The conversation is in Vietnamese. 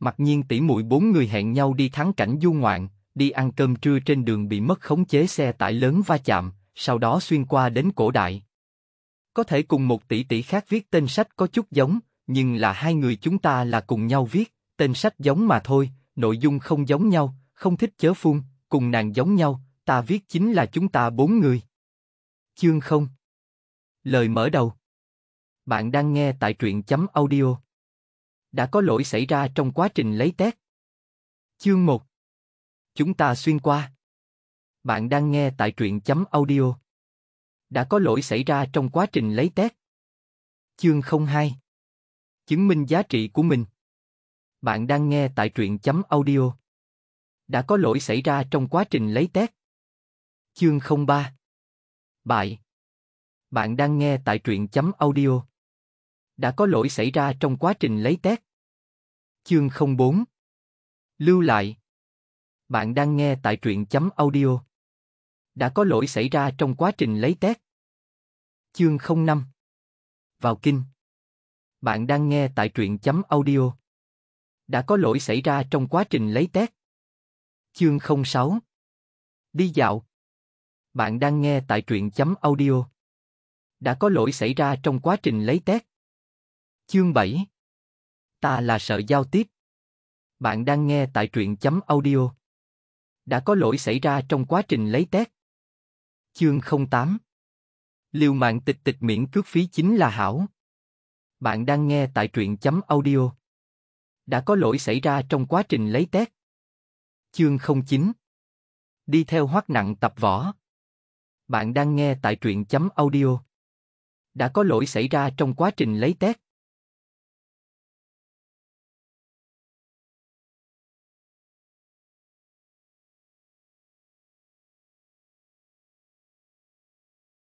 Mặc nhiên tỷ muội bốn người hẹn nhau đi thắng cảnh du ngoạn, đi ăn cơm trưa trên đường bị mất khống chế xe tải lớn va chạm, sau đó xuyên qua đến cổ đại. Có thể cùng một tỷ tỷ khác viết tên sách có chút giống, nhưng là hai người chúng ta là cùng nhau viết, tên sách giống mà thôi, nội dung không giống nhau, không thích chớ phun, cùng nàng giống nhau, ta viết chính là chúng ta bốn người. Chương không Lời mở đầu Bạn đang nghe tại truyện chấm audio đã có lỗi xảy ra trong quá trình lấy test. Chương 1 Chúng ta xuyên qua Bạn đang nghe tại truyện chấm audio Đã có lỗi xảy ra trong quá trình lấy test. Chương 02 Chứng minh giá trị của mình Bạn đang nghe tại truyện chấm audio Đã có lỗi xảy ra trong quá trình lấy test. Chương 03 Bại Bạn đang nghe tại truyện chấm audio đã có lỗi xảy ra trong quá trình lấy test. Chương 04 Lưu lại Bạn đang nghe tại truyện chấm audio Đã có lỗi xảy ra trong quá trình lấy test Chương 05 Vào kinh Bạn đang nghe tại truyện chấm audio Đã có lỗi xảy ra trong quá trình lấy test Chương 06 Đi dạo Bạn đang nghe tại truyện chấm audio Đã có lỗi xảy ra trong quá trình lấy test Chương 7 Ta là sợ giao tiếp. Bạn đang nghe tại truyện chấm audio. Đã có lỗi xảy ra trong quá trình lấy test. Chương 08 Liều mạng tịch tịch miễn cước phí chính là hảo. Bạn đang nghe tại truyện chấm audio. Đã có lỗi xảy ra trong quá trình lấy test. Chương 09 Đi theo hoác nặng tập võ. Bạn đang nghe tại truyện chấm audio. Đã có lỗi xảy ra trong quá trình lấy test.